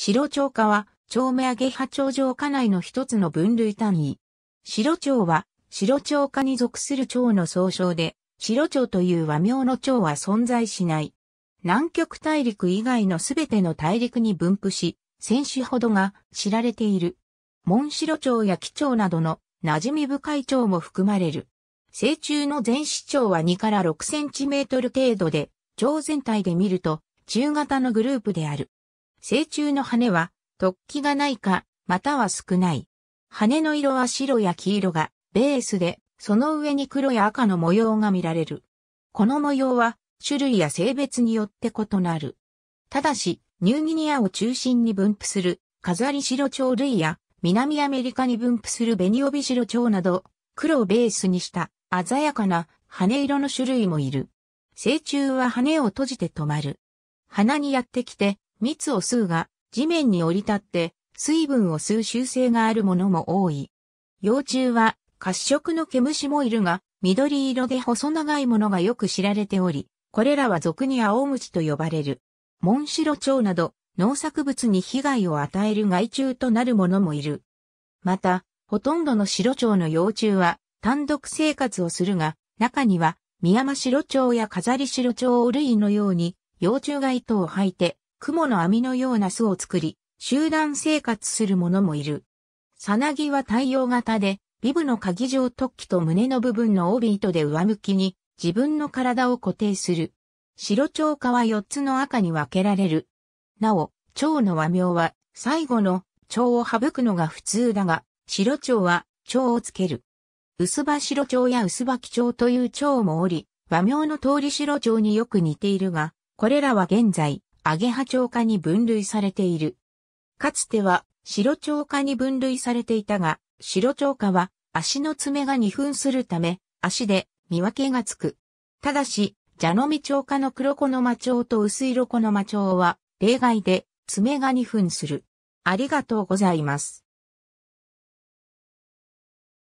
白蝶花は、蝶目上げ波蝶状花内の一つの分類単位。白蝶は、白蝶花に属する蝶の総称で、白蝶という和名の蝶は存在しない。南極大陸以外のすべての大陸に分布し、1種ほどが知られている。モンシロチョウやキチョウなどの馴染み深い蝶も含まれる。成虫の全子蝶は2から6センチメートル程度で、蝶全体で見ると中型のグループである。成虫の羽は突起がないか、または少ない。羽の色は白や黄色がベースで、その上に黒や赤の模様が見られる。この模様は種類や性別によって異なる。ただし、ニューギニアを中心に分布する飾り白鳥類や南アメリカに分布するベニオビ白鳥など、黒をベースにした鮮やかな羽色の種類もいる。成虫は羽を閉じて止まる。鼻にやってきて蜜を吸うが、地面に降り立って、水分を吸う習性があるものも多い。幼虫は、褐色の毛虫もいるが、緑色で細長いものがよく知られており、これらは俗に青虫と呼ばれる。モンシロチョウなど、農作物に被害を与える害虫となるものもいる。また、ほとんどのシロチョウの幼虫は、単独生活をするが、中には、ミヤマシロチョウや飾りシロチョウ類のように、幼虫が糸を吐いて、雲の網のような巣を作り、集団生活する者もいる。さなぎは太陽型で、ビブの鍵状突起と胸の部分の帯糸で上向きに自分の体を固定する。白蝶花は4つの赤に分けられる。なお、蝶の和名は最後の蝶を省くのが普通だが、白蝶は蝶をつける。薄葉白蝶や薄葉木蝶という蝶もおり、和名の通り白蝶によく似ているが、これらは現在、アゲハウ科に分類されている。かつては、白鳥科に分類されていたが、白鳥科は足の爪が2分するため、足で見分けがつく。ただし、蛇の実鳥科の黒子の魔鳥と薄い色子の魔鳥は、例外で爪が2分する。ありがとうございます。